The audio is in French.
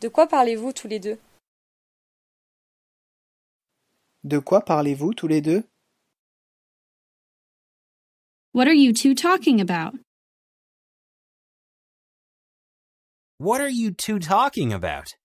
De quoi parlez-vous tous les deux De quoi parlez-vous tous les deux What are you two talking about? What are you two talking about?